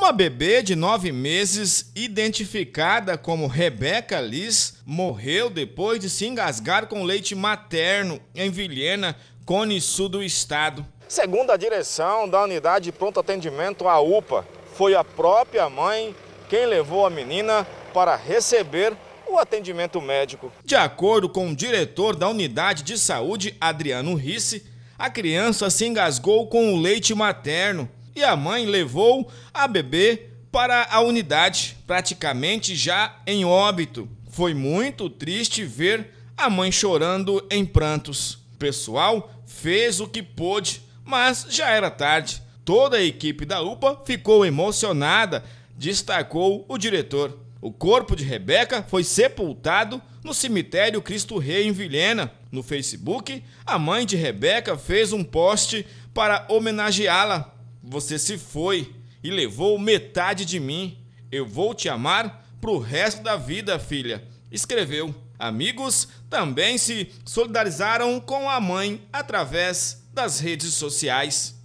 Uma bebê de nove meses, identificada como Rebeca Liz, morreu depois de se engasgar com leite materno em Vilhena, Cone Sul do estado. Segundo a direção da unidade de pronto atendimento, a UPA, foi a própria mãe quem levou a menina para receber o atendimento médico. De acordo com o diretor da unidade de saúde, Adriano Risse, a criança se engasgou com o leite materno e a mãe levou a bebê para a unidade, praticamente já em óbito. Foi muito triste ver a mãe chorando em prantos. O pessoal fez o que pôde, mas já era tarde. Toda a equipe da UPA ficou emocionada, destacou o diretor. O corpo de Rebeca foi sepultado no cemitério Cristo Rei em Vilhena. No Facebook, a mãe de Rebeca fez um post para homenageá-la você se foi e levou metade de mim. Eu vou te amar pro resto da vida, filha. Escreveu. Amigos também se solidarizaram com a mãe através das redes sociais.